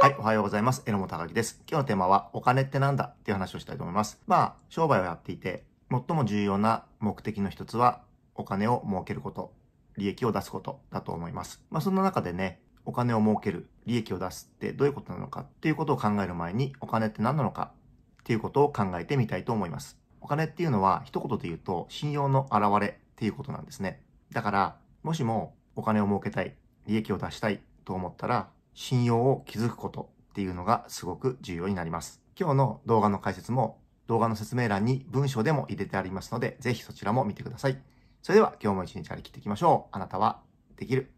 はい、おはようございます。榎本隆樹です。今日のテーマは、お金ってなんだっていう話をしたいと思います。まあ、商売をやっていて、最も重要な目的の一つは、お金を儲けること、利益を出すことだと思います。まあ、そんな中でね、お金を儲ける、利益を出すってどういうことなのかっていうことを考える前に、お金って何なのかっていうことを考えてみたいと思います。お金っていうのは、一言で言うと、信用の表れっていうことなんですね。だから、もしもお金を儲けたい、利益を出したいと思ったら、信用を築くことっていうのがすごく重要になります。今日の動画の解説も動画の説明欄に文章でも入れてありますので、ぜひそちらも見てください。それでは今日も一日張り切っていきましょう。あなたはできる。